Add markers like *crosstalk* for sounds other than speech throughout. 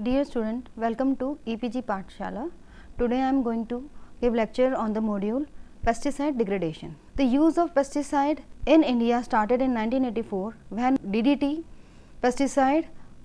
Dear student, welcome to EPG Shala. Today I am going to give lecture on the module Pesticide Degradation. The use of pesticide in India started in 1984 when DDT pesticide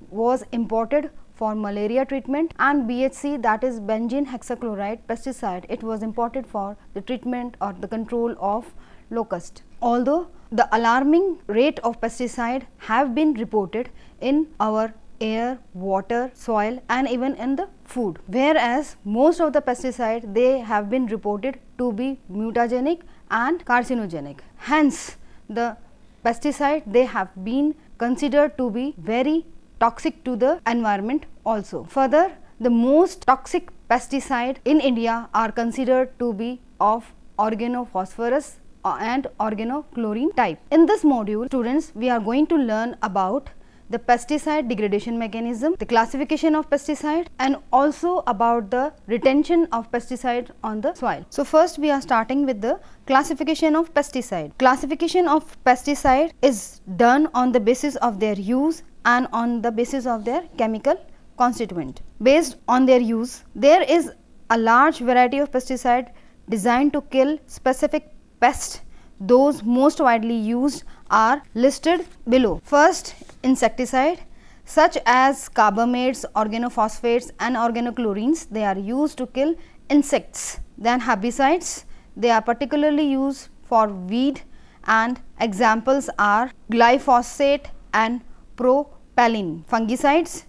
was imported for malaria treatment and BHC that is benzene hexachloride pesticide it was imported for the treatment or the control of locust. Although the alarming rate of pesticide have been reported in our air, water, soil and even in the food. Whereas most of the pesticide they have been reported to be mutagenic and carcinogenic. Hence the pesticide they have been considered to be very toxic to the environment also. Further the most toxic pesticide in India are considered to be of organophosphorus uh, and organochlorine type. In this module students we are going to learn about the pesticide degradation mechanism, the classification of pesticide and also about the retention of pesticide on the soil. So, first we are starting with the classification of pesticide. Classification of pesticide is done on the basis of their use and on the basis of their chemical constituent. Based on their use, there is a large variety of pesticide designed to kill specific pests. Those most widely used are listed below. First, insecticide such as carbamates, organophosphates and organochlorines, they are used to kill insects. Then herbicides, they are particularly used for weed and examples are glyphosate and propylene. Fungicides,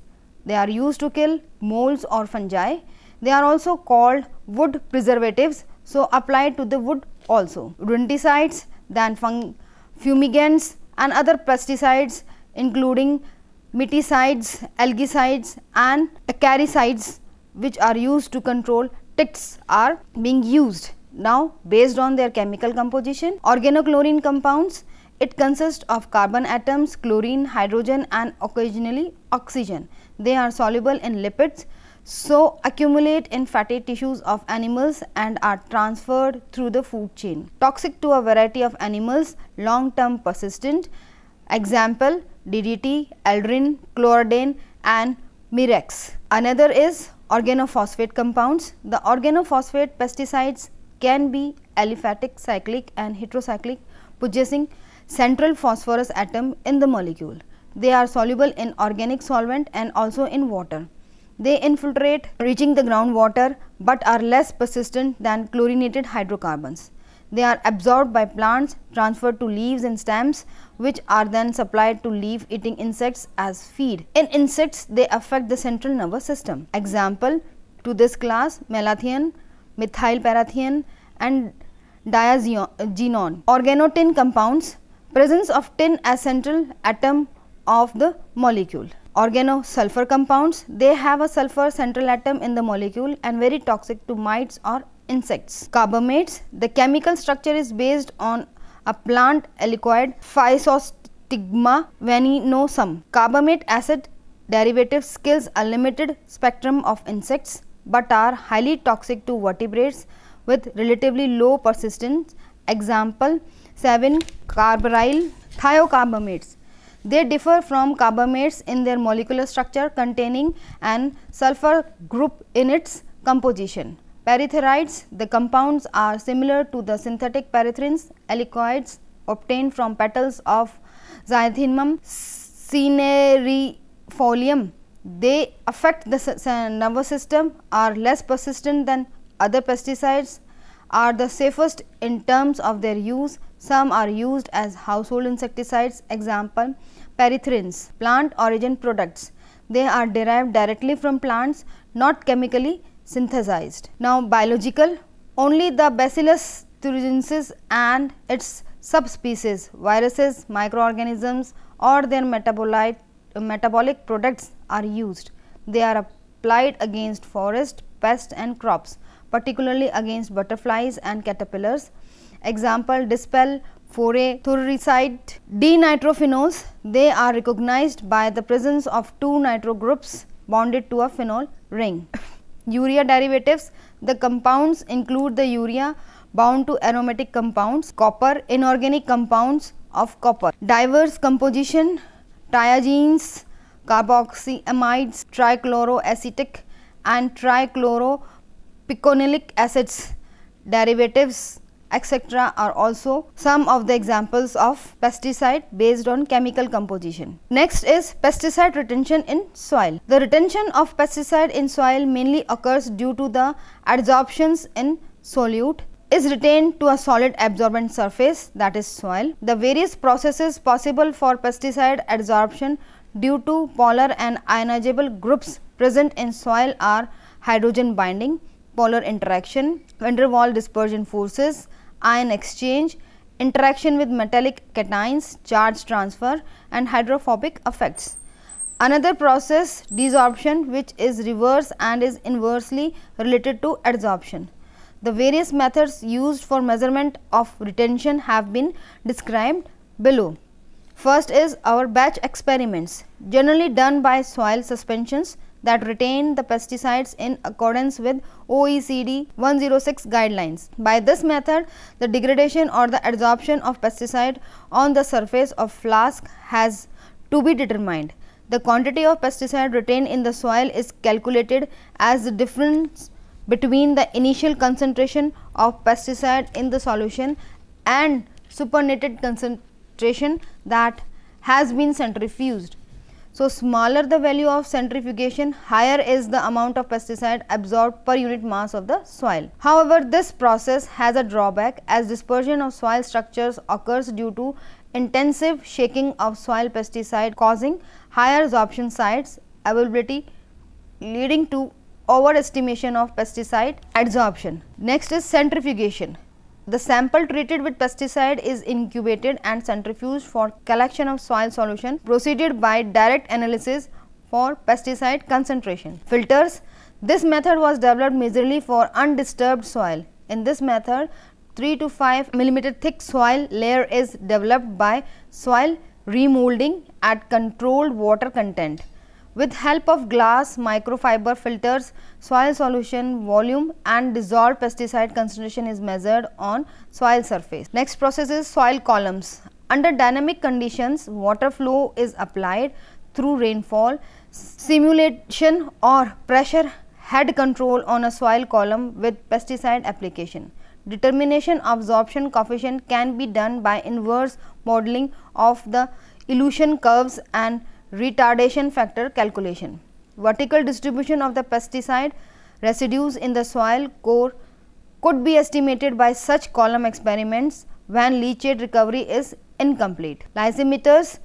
they are used to kill molds or fungi. They are also called wood preservatives, so applied to the wood also. Rodenticides, then fung Fumigants and other pesticides including miticides, algicides and acaricides which are used to control ticks are being used. Now based on their chemical composition, organochlorine compounds it consists of carbon atoms, chlorine, hydrogen and occasionally oxygen. They are soluble in lipids so accumulate in fatty tissues of animals and are transferred through the food chain. Toxic to a variety of animals, long term persistent, example DDT, aldrin, chlordane and mirex. Another is organophosphate compounds. The organophosphate pesticides can be aliphatic, cyclic and heterocyclic possessing central phosphorus atom in the molecule. They are soluble in organic solvent and also in water. They infiltrate, reaching the groundwater but are less persistent than chlorinated hydrocarbons. They are absorbed by plants, transferred to leaves and stems, which are then supplied to leaf eating insects as feed. In insects, they affect the central nervous system. Example to this class melathion, methylparathion, and diazinon. Organotin compounds, presence of tin as central atom of the molecule organosulfur compounds. They have a sulfur central atom in the molecule and very toxic to mites or insects. Carbamates, the chemical structure is based on a plant aliquid physostigma veninosum. Carbamate acid derivatives kills a limited spectrum of insects but are highly toxic to vertebrates with relatively low persistence. Example 7 carbaryl thiocarbamates they differ from carbamates in their molecular structure containing an sulfur group in its composition. Pyrethroids, the compounds are similar to the synthetic pyrethrins, helicoids obtained from petals of xanthinum cinerifolium. They affect the nervous system, are less persistent than other pesticides are the safest in terms of their use. Some are used as household insecticides, example perethrins, plant origin products. They are derived directly from plants, not chemically synthesized. Now biological, only the Bacillus thuringiensis and its subspecies, viruses, microorganisms or their metabolite, uh, metabolic products are used. They are applied against forest, pests and crops particularly against butterflies and caterpillars. Example dispel foray thuricide denitrophenols they are recognized by the presence of two nitro groups bonded to a phenol ring. *laughs* urea derivatives the compounds include the urea bound to aromatic compounds, copper, inorganic compounds of copper, diverse composition, triazines, carboxyamides, trichloroacetic and trichloro Picolinic acids, derivatives etc. are also some of the examples of pesticide based on chemical composition. Next is pesticide retention in soil. The retention of pesticide in soil mainly occurs due to the adsorptions in solute is retained to a solid absorbent surface that is soil. The various processes possible for pesticide adsorption due to polar and ionizable groups present in soil are hydrogen binding, polar interaction, van der Waal dispersion forces, ion exchange, interaction with metallic cations, charge transfer and hydrophobic effects. Another process desorption which is reverse and is inversely related to adsorption. The various methods used for measurement of retention have been described below. First is our batch experiments generally done by soil suspensions that retain the pesticides in accordance with OECD 106 guidelines. By this method, the degradation or the adsorption of pesticide on the surface of flask has to be determined. The quantity of pesticide retained in the soil is calculated as the difference between the initial concentration of pesticide in the solution and supernated concentration that has been centrifuged. So, smaller the value of centrifugation, higher is the amount of pesticide absorbed per unit mass of the soil. However, this process has a drawback as dispersion of soil structures occurs due to intensive shaking of soil pesticide causing higher absorption sites availability leading to overestimation of pesticide adsorption. Next is centrifugation. The sample treated with pesticide is incubated and centrifuged for collection of soil solution proceeded by direct analysis for pesticide concentration. Filters This method was developed majorly for undisturbed soil. In this method, 3 to 5 mm thick soil layer is developed by soil remolding at controlled water content. With help of glass, microfiber filters, soil solution volume and dissolved pesticide concentration is measured on soil surface. Next process is soil columns. Under dynamic conditions, water flow is applied through rainfall, simulation or pressure head control on a soil column with pesticide application. Determination absorption coefficient can be done by inverse modeling of the elution curves and retardation factor calculation, vertical distribution of the pesticide residues in the soil core could be estimated by such column experiments when leachate recovery is incomplete. Lysimeters,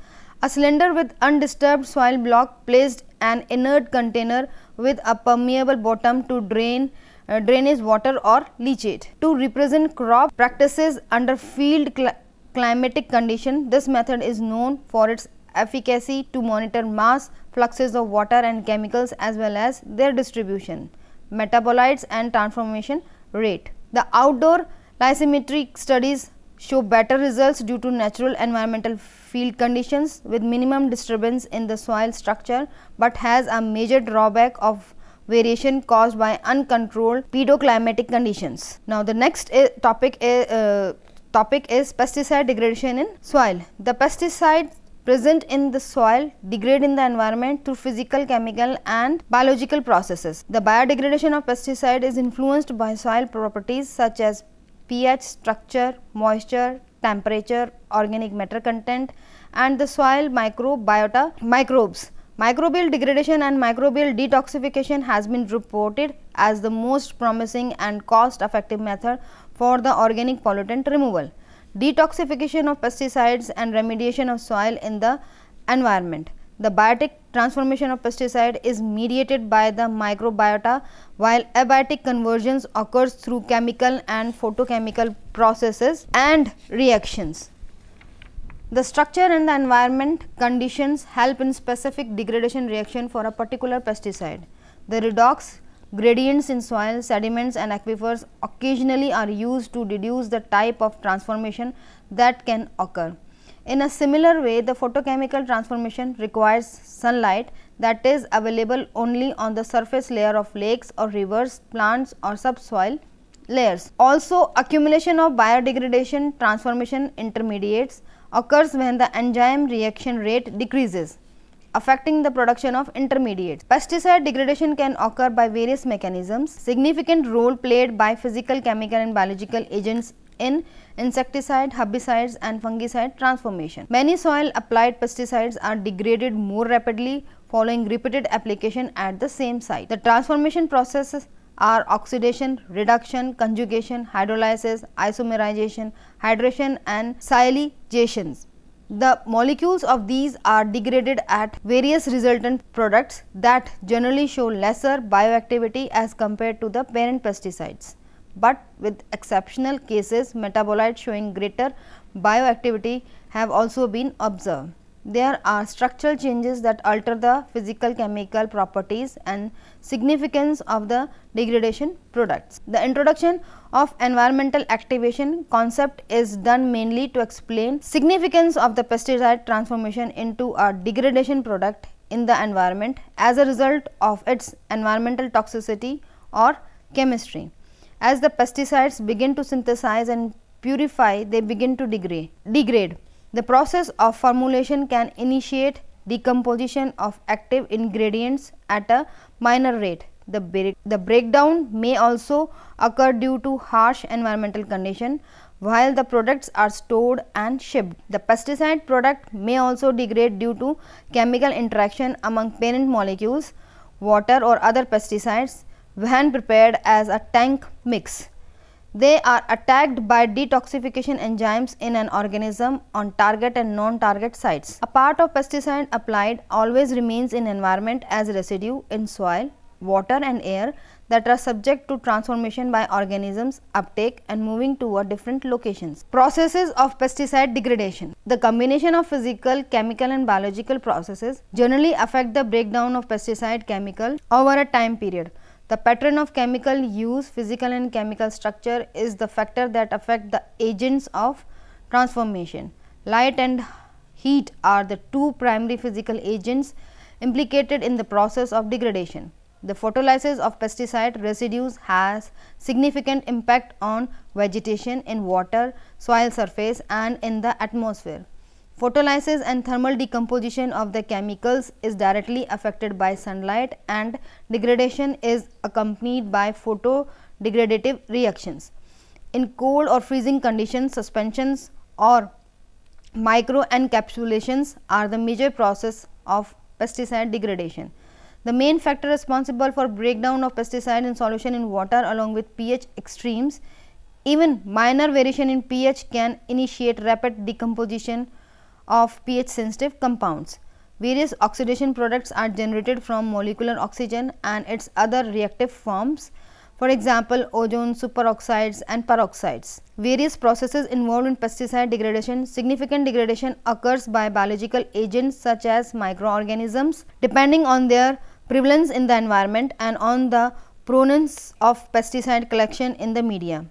a cylinder with undisturbed soil block placed an inert container with a permeable bottom to drain uh, drainage water or leachate. To represent crop practices under field cl climatic condition, this method is known for its efficacy to monitor mass, fluxes of water and chemicals as well as their distribution, metabolites and transformation rate. The outdoor lysimetric studies show better results due to natural environmental field conditions with minimum disturbance in the soil structure, but has a major drawback of variation caused by uncontrolled pedoclimatic conditions. Now, the next topic is, uh, topic is pesticide degradation in soil. The pesticide present in the soil degrade in the environment through physical, chemical and biological processes. The biodegradation of pesticide is influenced by soil properties such as pH, structure, moisture, temperature, organic matter content and the soil microbiota microbes. Microbial degradation and microbial detoxification has been reported as the most promising and cost effective method for the organic pollutant removal detoxification of pesticides and remediation of soil in the environment. The biotic transformation of pesticide is mediated by the microbiota while abiotic conversions occurs through chemical and photochemical processes and reactions. The structure and the environment conditions help in specific degradation reaction for a particular pesticide. The redox Gradients in soil, sediments and aquifers occasionally are used to deduce the type of transformation that can occur. In a similar way, the photochemical transformation requires sunlight that is available only on the surface layer of lakes or rivers, plants or subsoil layers. Also, accumulation of biodegradation transformation intermediates occurs when the enzyme reaction rate decreases affecting the production of intermediates. Pesticide degradation can occur by various mechanisms. Significant role played by physical, chemical and biological agents in insecticide, herbicides and fungicide transformation. Many soil applied pesticides are degraded more rapidly following repeated application at the same site. The transformation processes are oxidation, reduction, conjugation, hydrolysis, isomerization, hydration and silylations. The molecules of these are degraded at various resultant products that generally show lesser bioactivity as compared to the parent pesticides. But with exceptional cases, metabolites showing greater bioactivity have also been observed. There are structural changes that alter the physical chemical properties and significance of the degradation products. The introduction of environmental activation concept is done mainly to explain significance of the pesticide transformation into a degradation product in the environment as a result of its environmental toxicity or chemistry. As the pesticides begin to synthesize and purify, they begin to degrade. degrade. The process of formulation can initiate decomposition of active ingredients at a minor rate. The, break, the breakdown may also occur due to harsh environmental condition while the products are stored and shipped. The pesticide product may also degrade due to chemical interaction among parent molecules, water or other pesticides when prepared as a tank mix. They are attacked by detoxification enzymes in an organism on target and non-target sites. A part of pesticide applied always remains in environment as residue in soil, water and air that are subject to transformation by organisms uptake and moving toward different locations. Processes of pesticide degradation. The combination of physical, chemical and biological processes generally affect the breakdown of pesticide chemical over a time period. The pattern of chemical use, physical and chemical structure is the factor that affect the agents of transformation. Light and heat are the two primary physical agents implicated in the process of degradation. The photolysis of pesticide residues has significant impact on vegetation in water, soil surface and in the atmosphere. Photolysis and thermal decomposition of the chemicals is directly affected by sunlight and degradation is accompanied by photodegradative reactions. In cold or freezing conditions, suspensions or microencapsulations are the major process of pesticide degradation. The main factor responsible for breakdown of pesticide in solution in water along with pH extremes, even minor variation in pH can initiate rapid decomposition of pH sensitive compounds. Various oxidation products are generated from molecular oxygen and its other reactive forms, for example, ozone, superoxides and peroxides. Various processes involved in pesticide degradation. Significant degradation occurs by biological agents such as microorganisms depending on their prevalence in the environment and on the provenance of pesticide collection in the media.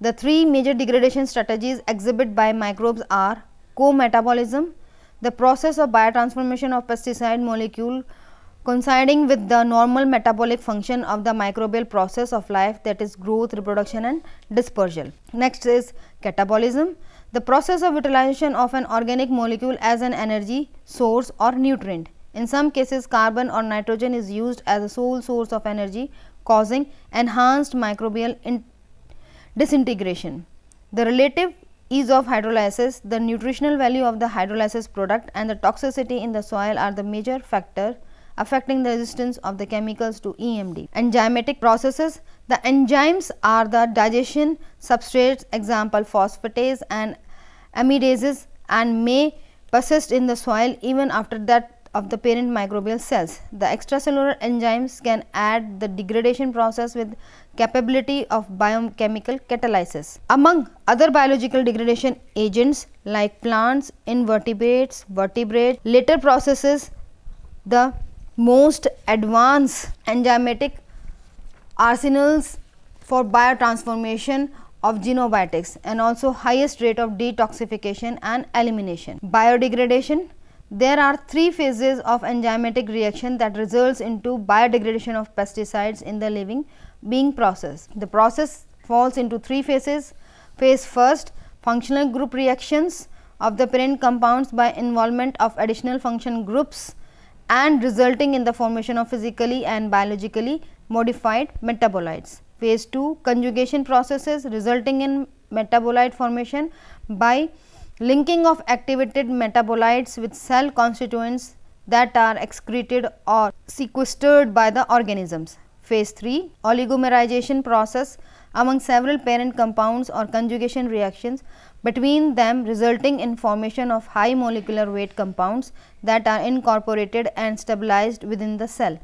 The three major degradation strategies exhibited by microbes are co-metabolism, the process of biotransformation of pesticide molecule coinciding with the normal metabolic function of the microbial process of life that is growth, reproduction and dispersal. Next is catabolism, the process of utilization of an organic molecule as an energy source or nutrient. In some cases, carbon or nitrogen is used as a sole source of energy causing enhanced microbial disintegration. The relative ease of hydrolysis, the nutritional value of the hydrolysis product and the toxicity in the soil are the major factor affecting the resistance of the chemicals to EMD. Enzymatic processes, the enzymes are the digestion substrates example phosphatase and amidases and may persist in the soil even after that of the parent microbial cells. The extracellular enzymes can add the degradation process with capability of biochemical catalysis. Among other biological degradation agents like plants, invertebrates, vertebrates, later processes, the most advanced enzymatic arsenals for biotransformation of genobiotics and also highest rate of detoxification and elimination. Biodegradation there are three phases of enzymatic reaction that results into biodegradation of pesticides in the living being process. The process falls into three phases. Phase first, functional group reactions of the parent compounds by involvement of additional function groups and resulting in the formation of physically and biologically modified metabolites. Phase 2 conjugation processes resulting in metabolite formation by linking of activated metabolites with cell constituents that are excreted or sequestered by the organisms. Phase 3 oligomerization process among several parent compounds or conjugation reactions between them resulting in formation of high molecular weight compounds that are incorporated and stabilized within the cell.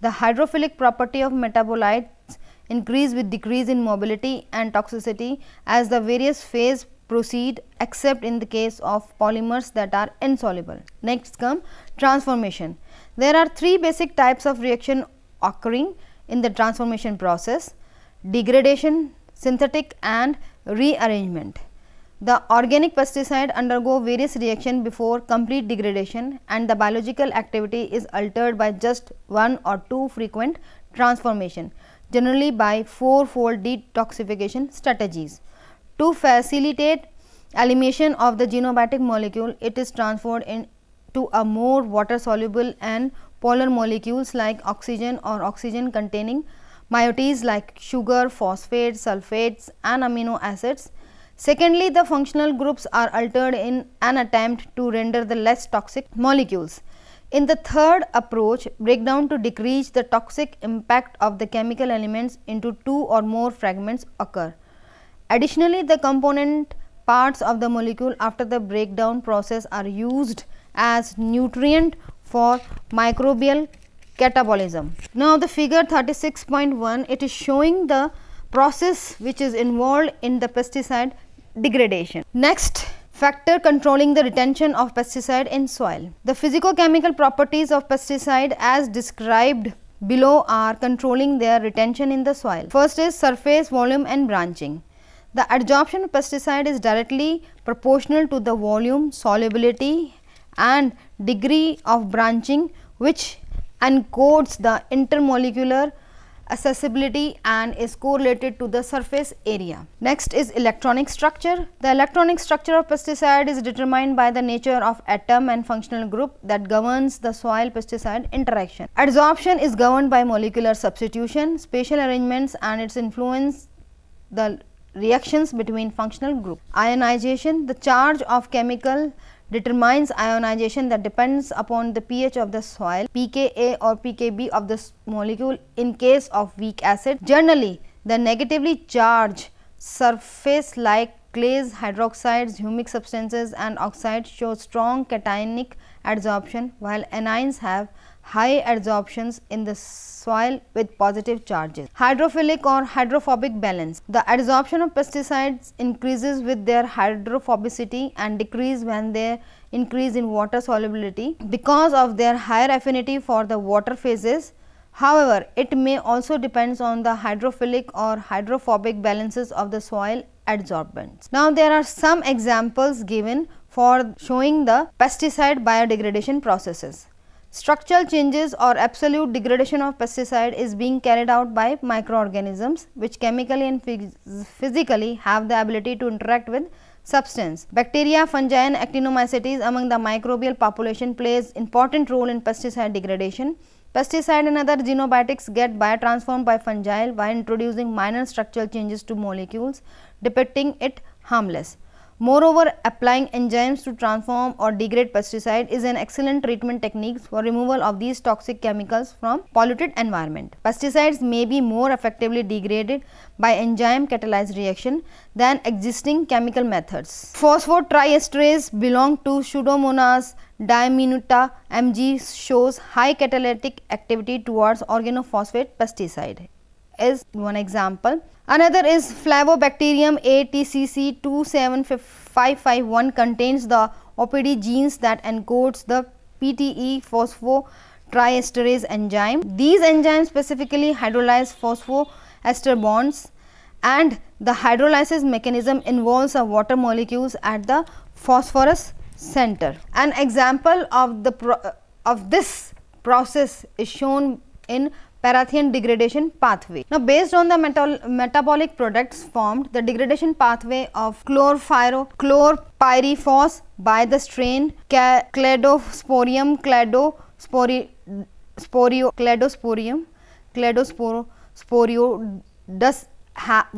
The hydrophilic property of metabolites increase with decrease in mobility and toxicity as the various phase proceed except in the case of polymers that are insoluble. Next come transformation. There are three basic types of reaction occurring in the transformation process degradation, synthetic and rearrangement. The organic pesticide undergo various reaction before complete degradation and the biological activity is altered by just one or two frequent transformation generally by four-fold detoxification strategies. To facilitate elimination of the genobatic molecule, it is transferred into a more water soluble and polar molecules like oxygen or oxygen containing moieties like sugar, phosphates, sulfates and amino acids. Secondly, the functional groups are altered in an attempt to render the less toxic molecules. In the third approach, breakdown to decrease the toxic impact of the chemical elements into two or more fragments occur. Additionally, the component parts of the molecule after the breakdown process are used as nutrient for microbial catabolism. Now, the figure 36.1 it is showing the process which is involved in the pesticide degradation. Next factor controlling the retention of pesticide in soil. The physicochemical properties of pesticide as described below are controlling their retention in the soil. First is surface volume and branching. The adsorption of pesticide is directly proportional to the volume, solubility and degree of branching which encodes the intermolecular accessibility and is correlated to the surface area. Next is electronic structure. The electronic structure of pesticide is determined by the nature of atom and functional group that governs the soil pesticide interaction. Adsorption is governed by molecular substitution, spatial arrangements and its influence the reactions between functional group. Ionization, the charge of chemical determines ionization that depends upon the pH of the soil pKa or pKb of the molecule in case of weak acid. Generally, the negatively charged surface like clays, hydroxides, humic substances and oxides show strong cationic adsorption while anions have high adsorptions in the soil with positive charges. Hydrophilic or hydrophobic balance. The adsorption of pesticides increases with their hydrophobicity and decrease when they increase in water solubility because of their higher affinity for the water phases. However, it may also depends on the hydrophilic or hydrophobic balances of the soil adsorbents. Now, there are some examples given for showing the pesticide biodegradation processes. Structural changes or absolute degradation of pesticide is being carried out by microorganisms which chemically and physically have the ability to interact with substance. Bacteria, fungi and actinomycetes among the microbial population plays important role in pesticide degradation. Pesticide and other xenobiotics get biotransformed by fungi by introducing minor structural changes to molecules depicting it harmless. Moreover, applying enzymes to transform or degrade pesticide is an excellent treatment technique for removal of these toxic chemicals from polluted environment. Pesticides may be more effectively degraded by enzyme catalyzed reaction than existing chemical methods. Phosphotriesterase belong to Pseudomonas diminuta MG shows high catalytic activity towards organophosphate pesticide is one example. Another is Flavobacterium ATCC27551 contains the OPD genes that encodes the PTE phosphotriesterase enzyme. These enzymes specifically hydrolyze phosphoester bonds and the hydrolysis mechanism involves a water molecules at the phosphorus center. An example of the of this process is shown in parathion degradation pathway. Now, based on the metabolic products formed, the degradation pathway of chlorphyro, chlorpyrifos by the strain cladosporium, cladosporium, cladosporio does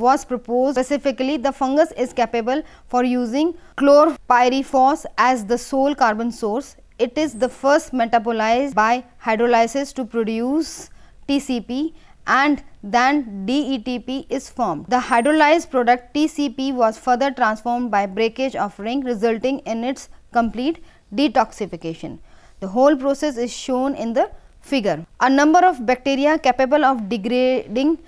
was proposed specifically the fungus is capable for using chlorpyrifos as the sole carbon source. It is the first metabolized by hydrolysis to produce TCP and then DETP is formed. The hydrolyzed product TCP was further transformed by breakage of ring resulting in its complete detoxification. The whole process is shown in the figure. A number of bacteria capable of degrading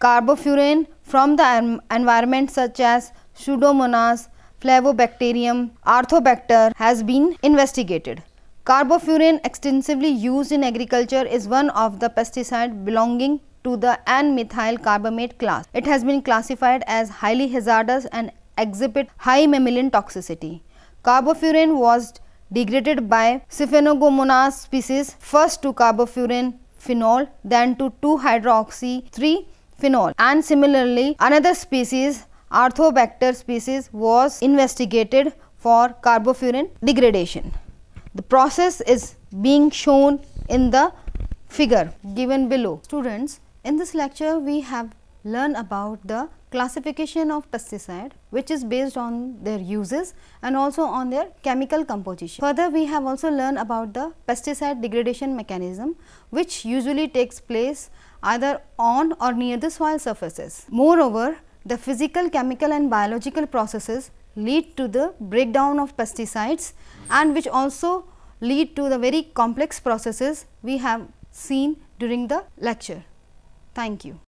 carbofuran from the environment such as Pseudomonas, Flavobacterium, Arthobacter has been investigated. Carbofurin extensively used in agriculture is one of the pesticide belonging to the N-methyl carbamate class. It has been classified as highly hazardous and exhibit high mammalian toxicity. Carbofurin was degraded by Siphonogomonas species first to carbofurin phenol then to 2-hydroxy 3-phenol and similarly another species Arthobacter species was investigated for carbofurin degradation. The process is being shown in the figure given below. Students, in this lecture we have learned about the classification of pesticide which is based on their uses and also on their chemical composition. Further we have also learned about the pesticide degradation mechanism which usually takes place either on or near the soil surfaces. Moreover, the physical, chemical and biological processes lead to the breakdown of pesticides and which also lead to the very complex processes we have seen during the lecture. Thank you.